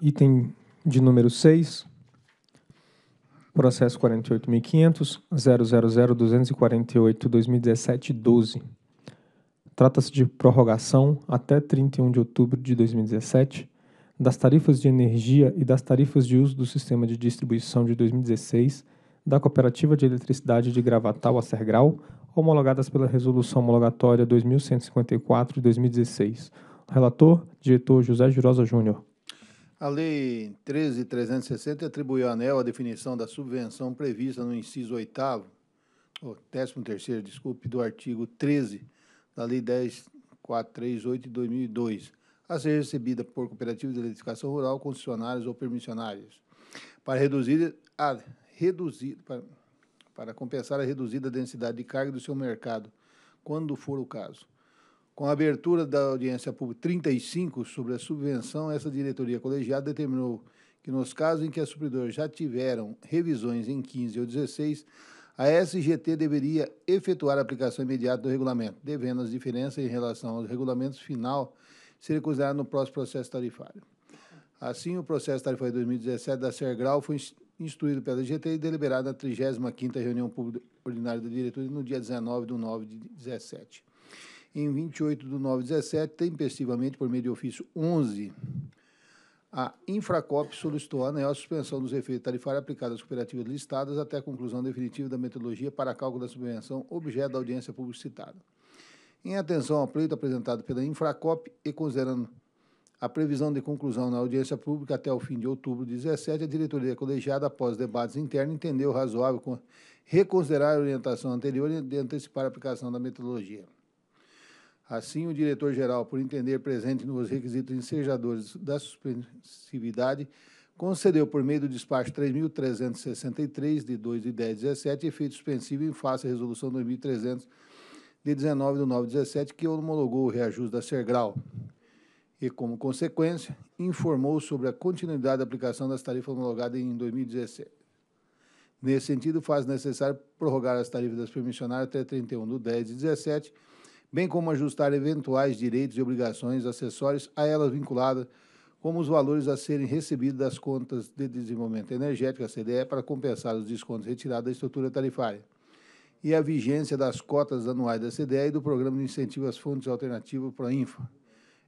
item de número 6, processo 48.500.000.248.2017.12. Trata-se de prorrogação até 31 de outubro de 2017 das tarifas de energia e das tarifas de uso do sistema de distribuição de 2016 da Cooperativa de Eletricidade de Gravatal a Sergral, homologadas pela Resolução Homologatória 2154 de 2016. Relator, diretor José Girosa Júnior. A Lei 13.360 atribuiu à ANEL a definição da subvenção prevista no inciso 8 ou 13º, desculpe, do artigo 13 da Lei 10.438 de 2002, a ser recebida por cooperativas de eletrificação rural, concessionárias ou permissionárias, para reduzir a, reduzir, para, para compensar a reduzida densidade de carga do seu mercado, quando for o caso com a abertura da audiência pública 35 sobre a subvenção, essa diretoria colegiada determinou que, nos casos em que as supridoras já tiveram revisões em 15 ou 16, a SGT deveria efetuar a aplicação imediata do regulamento, devendo as diferenças em relação aos regulamentos final serem consideradas no próximo processo tarifário. Assim, o processo tarifário 2017 da Sergrau foi instruído pela SGT e deliberado na 35ª reunião pública ordinária da diretoria no dia 19 de 9 de 17 em 28 de 9 de 17, tempestivamente por meio de ofício 11. A Infracop solicitou a a suspensão dos efeitos tarifários aplicados às cooperativas listadas até a conclusão definitiva da metodologia para cálculo da subvenção objeto da audiência publicitada. Em atenção ao pleito apresentado pela Infracop e considerando a previsão de conclusão na audiência pública até o fim de outubro de 2017, a diretoria colegiada, após debates internos, entendeu razoável reconsiderar a orientação anterior e antecipar a aplicação da metodologia. Assim, o diretor-geral, por entender presente nos requisitos ensejadores da suspensividade, concedeu, por meio do despacho 3.363, de 2 de 10 17, efeito suspensivo em face à resolução 2.300, de 19 de 9 17, que homologou o reajuste da Sergral. E, como consequência, informou sobre a continuidade da aplicação das tarifas homologadas em 2017. Nesse sentido, faz necessário prorrogar as tarifas das permissionárias até 31 de 10 de 17, bem como ajustar eventuais direitos e obrigações acessórios a elas vinculadas, como os valores a serem recebidos das contas de desenvolvimento energético, a CDE, para compensar os descontos retirados da estrutura tarifária, e a vigência das cotas anuais da CDE e do Programa de Incentivo às Fontes Alternativas Infra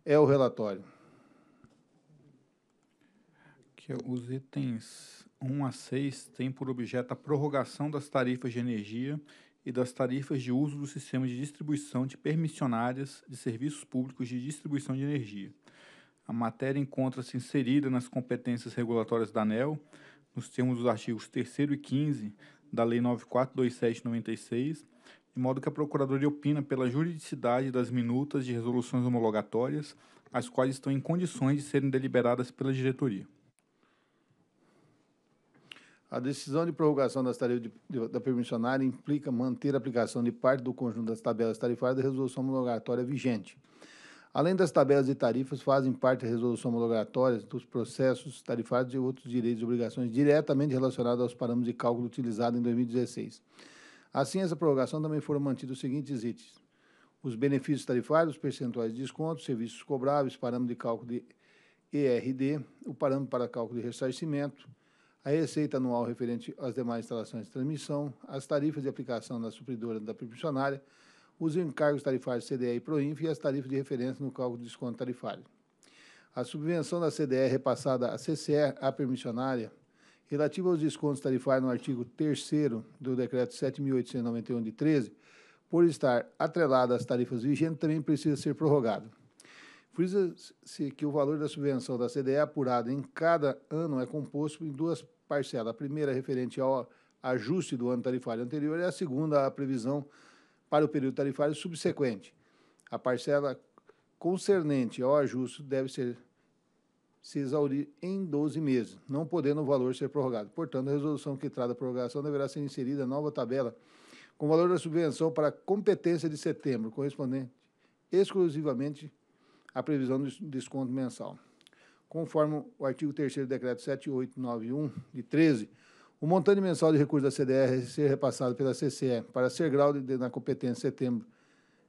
É o relatório. Que os itens 1 a 6 têm por objeto a prorrogação das tarifas de energia e das tarifas de uso do sistema de distribuição de permissionárias de serviços públicos de distribuição de energia. A matéria encontra-se inserida nas competências regulatórias da ANEL, nos termos dos artigos 3 e 15 da Lei 942796, de modo que a Procuradoria opina pela juridicidade das minutas de resoluções homologatórias, as quais estão em condições de serem deliberadas pela diretoria. A decisão de prorrogação das tarifas de, de, da permissionária implica manter a aplicação de parte do conjunto das tabelas tarifárias da resolução homologatória vigente. Além das tabelas de tarifas, fazem parte da resolução homologatória dos processos tarifários e outros direitos e obrigações diretamente relacionados aos parâmetros de cálculo utilizados em 2016. Assim, essa prorrogação também foram mantidos os seguintes itens. Os benefícios tarifários, percentuais de desconto, serviços cobráveis, parâmetro de cálculo de ERD, o parâmetro para cálculo de ressarcimento, a receita anual referente às demais instalações de transmissão, as tarifas de aplicação da supridora da permissionária, os encargos tarifários CDE e PROINF e as tarifas de referência no cálculo de desconto tarifário. A subvenção da CDE é repassada à CCE, à permissionária, relativa aos descontos tarifários no artigo 3 do Decreto 7.891 de 13, por estar atrelada às tarifas vigentes, também precisa ser prorrogada. Frisa-se que o valor da subvenção da CDE apurada em cada ano é composto em duas parcela. A primeira referente ao ajuste do ano tarifário anterior e a segunda a previsão para o período tarifário subsequente. A parcela concernente ao ajuste deve ser se exaurir em 12 meses, não podendo o valor ser prorrogado. Portanto, a resolução que trata a prorrogação deverá ser inserida nova tabela com o valor da subvenção para a competência de setembro, correspondente exclusivamente à previsão do desconto mensal conforme o artigo 3 do Decreto 7891, de 13, o montante mensal de recursos da CDR ser repassado pela CCE para ser grau de, na competência de setembro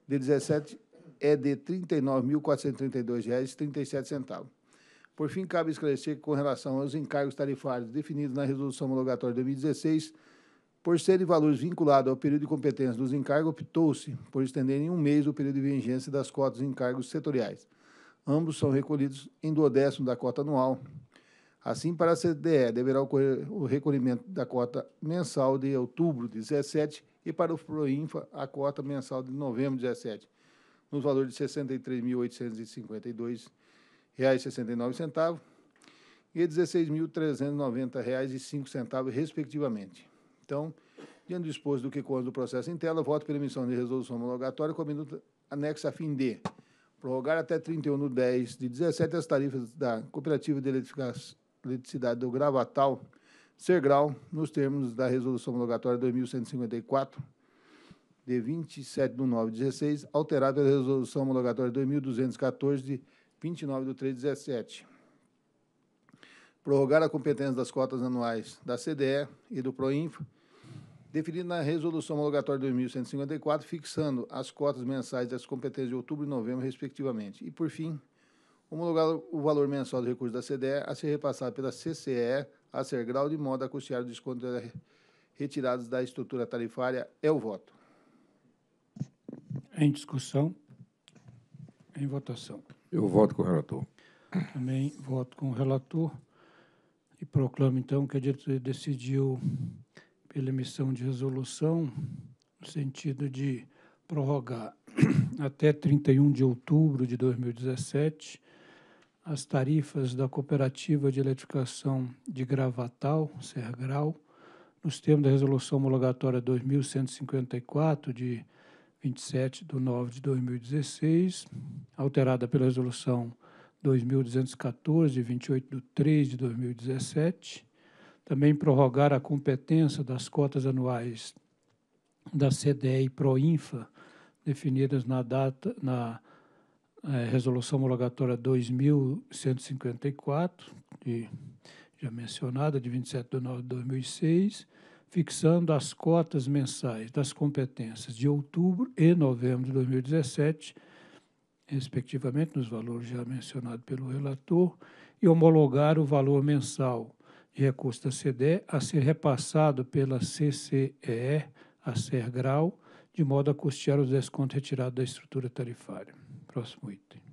de 17 é de R$ 39.432,37. Por fim, cabe esclarecer que, com relação aos encargos tarifários definidos na Resolução Homologatória 2016, por serem valores vinculados ao período de competência dos encargos, optou-se por estender em um mês o período de vigência das cotas e encargos setoriais ambos são recolhidos em duodécimo da cota anual. Assim, para a CDE, deverá ocorrer o recolhimento da cota mensal de outubro de 17 e para o Proinfa, a cota mensal de novembro de 17, no valor de R$ 63.852,69 e R$ 16.390,05, respectivamente. Então, diante do exposto do que consta do processo em tela, voto pela emissão de resolução homologatória com a minuta anexa a fim de prorrogar até 31 de 10 de 17 as tarifas da Cooperativa de Eletricidade do Gravatal, Sergrau, nos termos da Resolução Homologatória 2154, de 27 de 9 de 16, alterada pela Resolução Homologatória 2214, de 29 de 3 de 17. Prorrogar a competência das cotas anuais da CDE e do Proinfo definido na Resolução Homologatória 2154, fixando as cotas mensais das competências de outubro e novembro, respectivamente. E, por fim, homologar o valor mensal do recurso da CDE a ser repassado pela CCE a ser grau de modo a custear os descontos retirados da estrutura tarifária. É o voto. Em discussão. Em votação. Eu voto com o relator. Também voto com o relator. E proclamo, então, que a diretoria decidiu pela emissão de resolução, no sentido de prorrogar até 31 de outubro de 2017 as tarifas da Cooperativa de Eletrificação de Gravatal, Sergrau, nos termos da Resolução Homologatória 2154, de 27 de 9 de 2016, alterada pela Resolução 2214, de 28 de 3 de 2017, também prorrogar a competência das cotas anuais da CDE e Proinfa, definidas na data na é, resolução homologatória 2154, já mencionada, de 27 de novembro de 2006, fixando as cotas mensais das competências de outubro e novembro de 2017, respectivamente, nos valores já mencionados pelo relator, e homologar o valor mensal e a da CDE a ser repassado pela CCEE, a SERGRAL, de modo a custear os descontos retirados da estrutura tarifária. Próximo item.